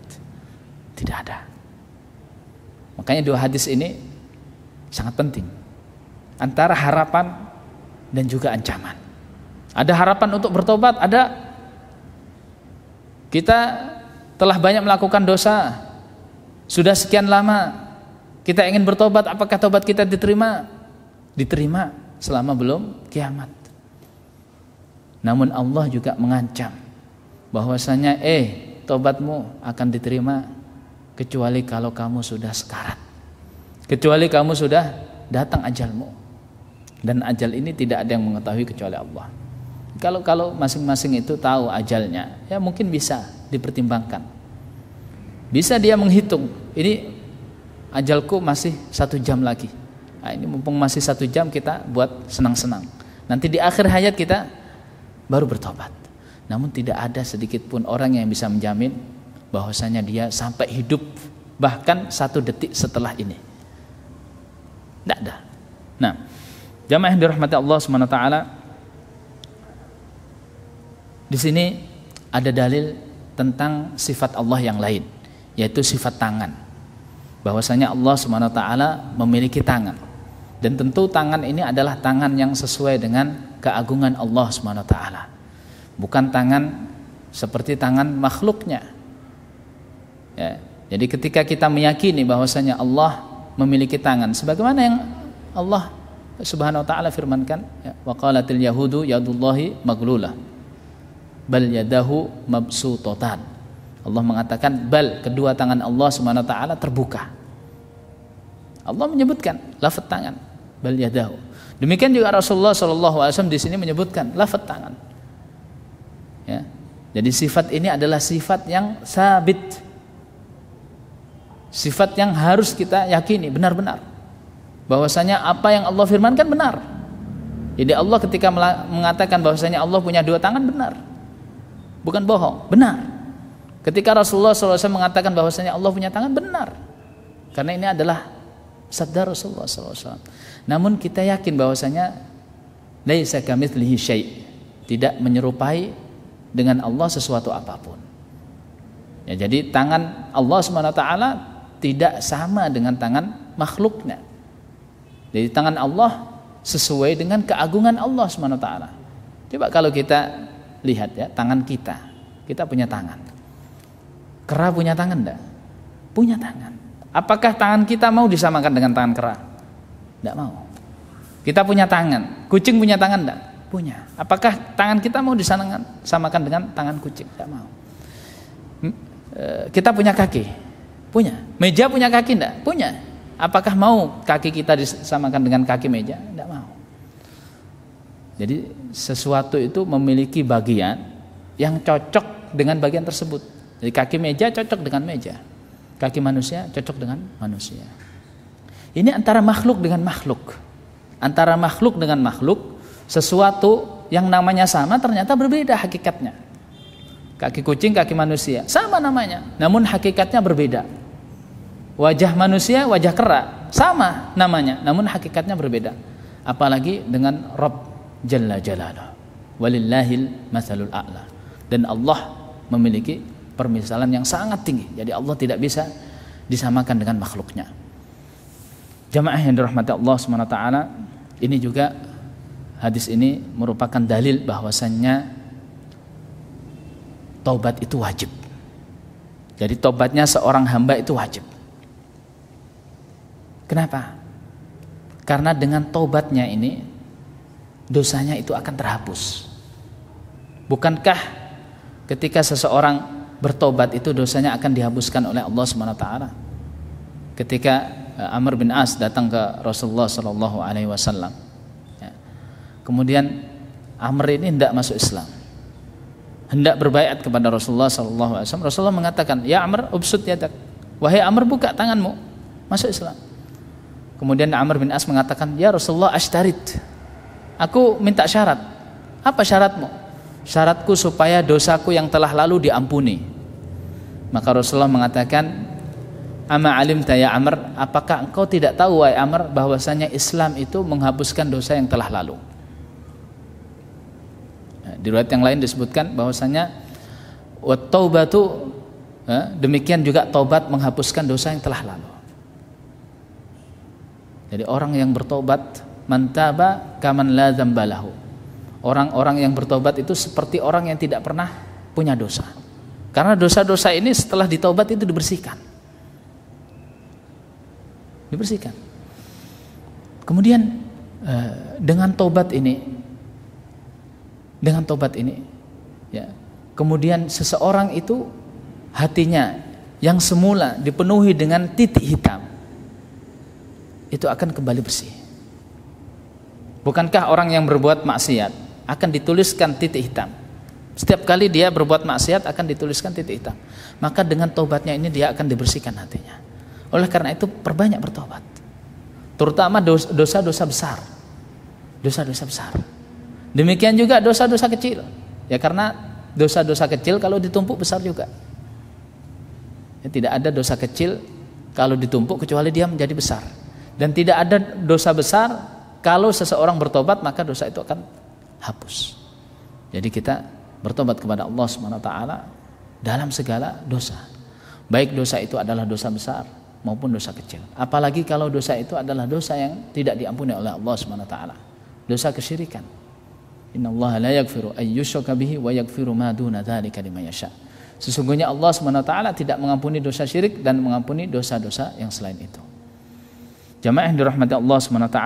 Tidak ada. Makanya dua hadis ini sangat penting. Antara harapan dan juga ancaman. Ada harapan untuk bertobat, ada kita telah banyak melakukan dosa sudah sekian lama kita ingin bertobat apakah tobat kita diterima diterima selama belum kiamat namun Allah juga mengancam bahwasanya eh tobatmu akan diterima kecuali kalau kamu sudah sekarat kecuali kamu sudah datang ajalmu dan ajal ini tidak ada yang mengetahui kecuali Allah kalau kalau masing-masing itu tahu ajalnya ya mungkin bisa dipertimbangkan. Bisa dia menghitung, ini ajalku masih satu jam lagi. Nah, ini mumpung masih satu jam kita buat senang-senang. Nanti di akhir hayat kita baru bertobat. Namun tidak ada sedikit pun orang yang bisa menjamin bahwasanya dia sampai hidup bahkan satu detik setelah ini. Tidak ada. Nah, jamaah yang dirahmati Allah Subhanahu wa taala di sini ada dalil tentang sifat Allah yang lain yaitu sifat tangan bahwasanya Allah swt memiliki tangan dan tentu tangan ini adalah tangan yang sesuai dengan keagungan Allah swt bukan tangan seperti tangan makhluknya ya, jadi ketika kita meyakini bahwasanya Allah memiliki tangan sebagaimana yang Allah subhanahu wa taala firmankan ya, waqalatil yahudu yadullahi maglulah bal yadahu mabsutotan Allah mengatakan bal kedua tangan Allah subhanahu taala terbuka Allah menyebutkan lafat tangan bal yadahu demikian juga Rasulullah saw di sini menyebutkan lafat tangan ya jadi sifat ini adalah sifat yang sabit sifat yang harus kita yakini benar-benar bahwasanya apa yang Allah firmankan benar jadi Allah ketika mengatakan bahwasanya Allah punya dua tangan benar bukan bohong, benar. Ketika Rasulullah SAW mengatakan bahwasanya Allah punya tangan, benar. Karena ini adalah sabda Rasulullah SAW. Namun kita yakin bahwasanya laisa kamitslihi syai'. Tidak menyerupai dengan Allah sesuatu apapun. Ya, jadi tangan Allah SWT tidak sama dengan tangan makhluknya. Jadi tangan Allah sesuai dengan keagungan Allah SWT. Coba kalau kita lihat ya tangan kita kita punya tangan kera punya tangan enggak punya tangan apakah tangan kita mau disamakan dengan tangan kera enggak mau kita punya tangan kucing punya tangan enggak punya apakah tangan kita mau disamakan dengan tangan kucing enggak mau hmm? e, kita punya kaki punya meja punya kaki enggak punya apakah mau kaki kita disamakan dengan kaki meja enggak mau jadi sesuatu itu memiliki bagian yang cocok dengan bagian tersebut. Jadi kaki meja cocok dengan meja. Kaki manusia cocok dengan manusia. Ini antara makhluk dengan makhluk. Antara makhluk dengan makhluk, sesuatu yang namanya sama ternyata berbeda hakikatnya. Kaki kucing, kaki manusia, sama namanya, namun hakikatnya berbeda. Wajah manusia, wajah kera, sama namanya, namun hakikatnya berbeda. Apalagi dengan Rob jalla jalala walillahil mathalul a'la dan Allah memiliki permisalan yang sangat tinggi jadi Allah tidak bisa disamakan dengan makhluknya jamaah yang dirahmati Allah ta'ala ini juga hadis ini merupakan dalil bahwasannya taubat itu wajib jadi taubatnya seorang hamba itu wajib kenapa? Karena dengan taubatnya ini dosanya itu akan terhapus. Bukankah ketika seseorang bertobat itu dosanya akan dihapuskan oleh Allah Subhanahu wa taala? Ketika eh, Amr bin As datang ke Rasulullah sallallahu alaihi wasallam. Ya. Kemudian Amr ini hendak masuk Islam. Hendak berbaiat kepada Rasulullah sallallahu alaihi wasallam. Rasulullah mengatakan, "Ya Amr, ubsud yadak." Wahai Amr, buka tanganmu. Masuk Islam. Kemudian Amr bin As mengatakan, "Ya Rasulullah, ashtarit." Aku minta syarat. Apa syaratmu? Syaratku supaya dosaku yang telah lalu diampuni. Maka Rasulullah mengatakan, Ama alim ya Amr, apakah engkau tidak tahu wahai Amr bahwasanya Islam itu menghapuskan dosa yang telah lalu? Nah, di riwayat yang lain disebutkan bahwasanya wataubatu taubatu demikian juga taubat menghapuskan dosa yang telah lalu. Jadi orang yang bertobat mantaba kaman la zambalahu. Orang-orang yang bertobat itu seperti orang yang tidak pernah punya dosa. Karena dosa-dosa ini setelah ditobat itu dibersihkan. Dibersihkan. Kemudian eh, dengan tobat ini dengan tobat ini ya. Kemudian seseorang itu hatinya yang semula dipenuhi dengan titik hitam itu akan kembali bersih. Bukankah orang yang berbuat maksiat akan dituliskan titik hitam? Setiap kali dia berbuat maksiat akan dituliskan titik hitam. Maka dengan tobatnya ini dia akan dibersihkan hatinya. Oleh karena itu perbanyak bertobat. Terutama dosa-dosa besar. Dosa-dosa besar. Demikian juga dosa-dosa kecil. Ya karena dosa-dosa kecil kalau ditumpuk besar juga. Ya, tidak ada dosa kecil kalau ditumpuk kecuali dia menjadi besar. Dan tidak ada dosa besar kalau seseorang bertobat maka dosa itu akan hapus. Jadi kita bertobat kepada Allah SWT dalam segala dosa. Baik dosa itu adalah dosa besar maupun dosa kecil. Apalagi kalau dosa itu adalah dosa yang tidak diampuni oleh Allah SWT. Dosa kesyirikan. Innallaha la yaghfiru ayyushraka bihi wa yaghfiru ma duna yasha. Sesungguhnya Allah SWT tidak mengampuni dosa syirik dan mengampuni dosa-dosa yang selain itu. Jamaah yang dirahmati Allah SWT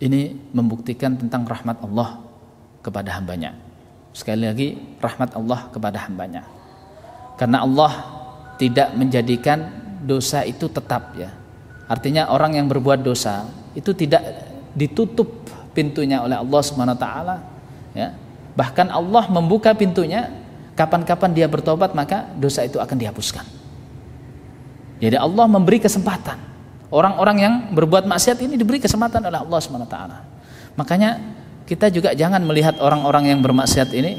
ini membuktikan tentang rahmat Allah kepada hambanya. Sekali lagi, rahmat Allah kepada hambanya. Karena Allah tidak menjadikan dosa itu tetap ya. Artinya orang yang berbuat dosa itu tidak ditutup pintunya oleh Allah Swt. ya. Bahkan Allah membuka pintunya kapan-kapan dia bertobat maka dosa itu akan dihapuskan. Jadi Allah memberi kesempatan Orang-orang yang berbuat maksiat ini diberi kesempatan oleh Allah swt. Makanya kita juga jangan melihat orang-orang yang bermaksiat ini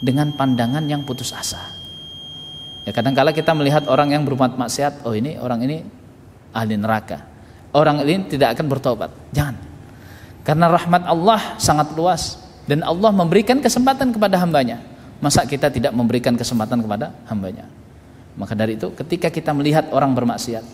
dengan pandangan yang putus asa. Ya kadangkala kita melihat orang yang berbuat maksiat, oh ini orang ini ahli neraka. Orang ini tidak akan bertobat. Jangan. Karena rahmat Allah sangat luas dan Allah memberikan kesempatan kepada hambanya. Masa kita tidak memberikan kesempatan kepada hambanya? Maka dari itu ketika kita melihat orang bermaksiat,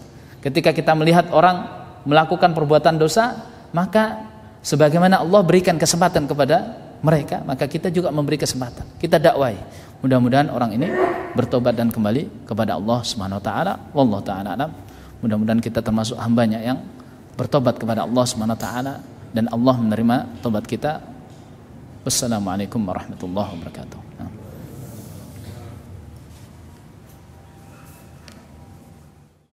Ketika kita melihat orang melakukan perbuatan dosa, maka sebagaimana Allah berikan kesempatan kepada mereka, maka kita juga memberi kesempatan. Kita dakwai. Mudah-mudahan orang ini bertobat dan kembali kepada Allah Subhanahu wa taala. Wallahu taala alam. Mudah-mudahan kita termasuk hambanya yang bertobat kepada Allah Subhanahu wa taala dan Allah menerima tobat kita. Wassalamualaikum warahmatullahi wabarakatuh.